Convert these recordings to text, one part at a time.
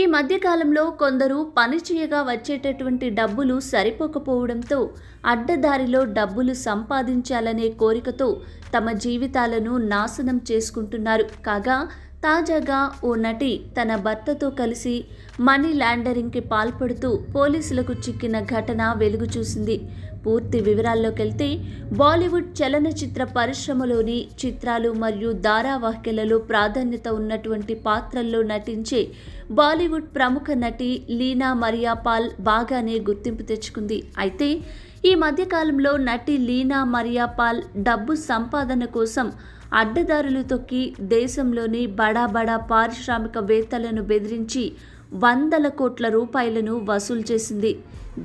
ఈ మధ్యకాలంలో కొందరు పని చేయగా వచ్చేటటువంటి డబ్బులు సరిపోకపోవడంతో అడ్డదారిలో డబ్బులు సంపాదించాలనే కోరికతో తమ జీవితాలను నాశనం చేసుకుంటున్నారు కాగా తాజాగా ఓ నటి తన భర్తతో కలిసి మనీ ల్యాండరింగ్కి పాల్పడుతూ పోలీసులకు చిక్కిన ఘటన వెలుగు చూసింది పూర్తి వివరాల్లోకెళ్తే బాలీవుడ్ చలనచిత్ర పరిశ్రమలోని చిత్రాలు మరియు ధారావాహికలలో ప్రాధాన్యత ఉన్నటువంటి పాత్రల్లో నటించే బాలీవుడ్ ప్రముఖ నటి లీనా మరియా పాల్ బాగానే గుర్తింపు తెచ్చుకుంది అయితే ఈ మధ్యకాలంలో నటి లీనా మరియాపాల్ డబ్బు సంపాదన కోసం అడ్డదారులు తొక్కి దేశంలోని బడా బడా పారిశ్రామికవేత్తలను బెదిరించి వందల కోట్ల రూపాయలను వసూలు చేసింది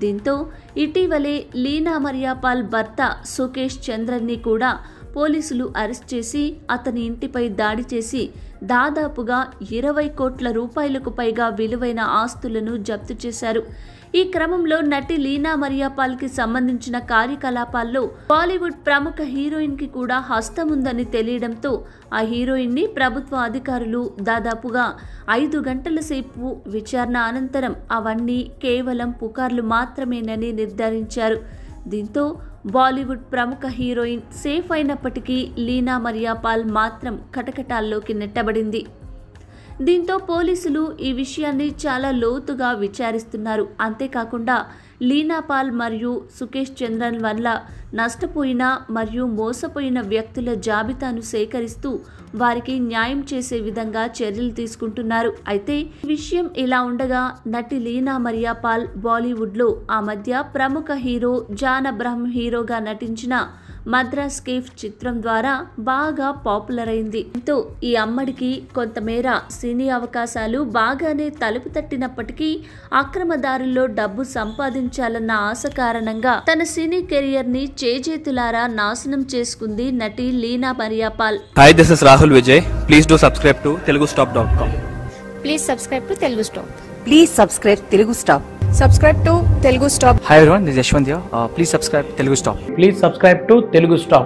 దీంతో ఇటీవలే లీనా మరియాపాల్ భర్త సుకేష్ చంద్రన్ని కూడా పోలీసులు అరెస్ట్ చేసి అతని ఇంటిపై దాడి చేసి దాదాపుగా ఇరవై కోట్ల రూపాయలకు పైగా విలువైన ఆస్తులను జప్తు చేశారు ఈ క్రమంలో నటి లీనా మరియాపాల్కి సంబంధించిన కార్యకలాపాల్లో బాలీవుడ్ ప్రముఖ హీరోయిన్కి కూడా హస్తముందని తెలియడంతో ఆ హీరోయిన్ని ప్రభుత్వ అధికారులు దాదాపుగా ఐదు గంటల సేపు విచారణ అనంతరం అవన్నీ కేవలం పుకార్లు మాత్రమేనని నిర్ధారించారు దీంతో బాలీవుడ్ ప్రముఖ హీరోయిన్ సేఫ్ అయినప్పటికీ లీనా మరియా పాల్ మాత్రం కటకటాల్లోకి నెట్టబడింది దీంతో పోలీసులు ఈ విషయాన్ని చాలా లోతుగా విచారిస్తున్నారు అంతేకాకుండా లీనాపాల్ మరియు సుకేష్ చంద్రన్ వల్ల నష్టపోయిన మరియు మోసపోయిన వ్యక్తుల జాబితాను సేకరిస్తూ వారికి న్యాయం చేసే విధంగా చర్యలు తీసుకుంటున్నారు అయితే విషయం ఇలా ఉండగా నటి లీనా మరియా పాల్ బాలీవుడ్లో ఆ మధ్య ప్రముఖ హీరో జాన్ అబ్రహం హీరోగా నటించిన మద్రాస్ కేఫ్ చిత్రం ద్వారా బాగా పాపులర్ అయింది ఎంతో ఈ అమ్మడికి కొంతమేర సినీ అవకాశాలు బాగానే తలుపు తట్టినప్పటికీ అక్రమదారుల్లో డబ్బు సంపాదించాలన్న ఆశ కారణంగా తన సినీ కెరియర్ ని చేజేతులారా నాశనం చేసుకుంది నటి Leena Maria Paul hi this is Rahul Vijay please do subscribe to Telugu stop dot com please subscribe to Telugu stop please subscribe Telugu stop subscribe to Telugu stop hi everyone this Yashwanth please subscribe Telugu stop please subscribe to Telugu stop